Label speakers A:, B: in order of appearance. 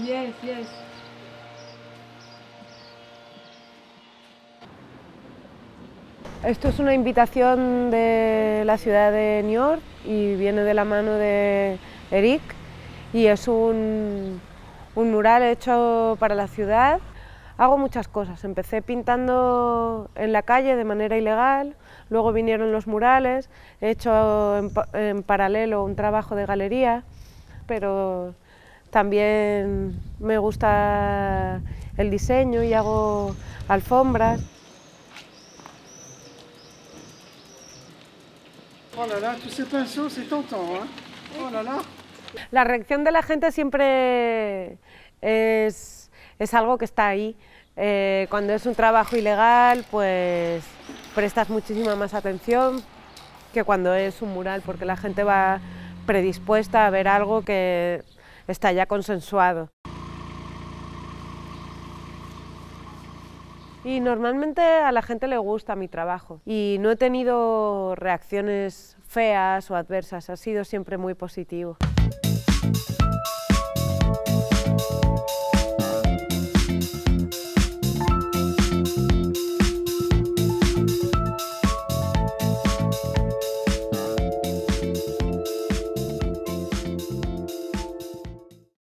A: Yes, yes.
B: Esto es una invitación de la ciudad de York y viene de la mano de Eric y es un, un mural hecho para la ciudad. Hago muchas cosas, empecé pintando en la calle de manera ilegal, luego vinieron los murales, he hecho en paralelo un trabajo de galería, pero también me gusta el diseño y hago alfombras. La reacción de la gente siempre es, algo que está ahí. Eh, cuando es un trabajo ilegal, pues prestas muchísima más atención que cuando es un mural, porque la gente va predispuesta a ver algo que está ya consensuado. Y normalmente a la gente le gusta mi trabajo y no he tenido reacciones feas o adversas, ha sido siempre muy positivo.